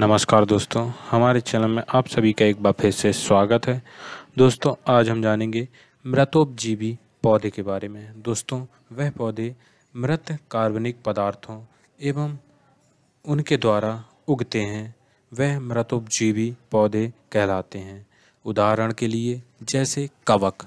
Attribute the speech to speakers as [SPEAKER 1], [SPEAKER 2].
[SPEAKER 1] नमस्कार दोस्तों
[SPEAKER 2] हमारे चैनल में आप सभी का एक बार फिर से स्वागत है दोस्तों आज हम जानेंगे मृतोपजीवी पौधे के बारे में दोस्तों वह पौधे मृत कार्बनिक पदार्थों एवं उनके द्वारा उगते हैं वह मृतोपजीवी पौधे कहलाते हैं उदाहरण के लिए जैसे कवक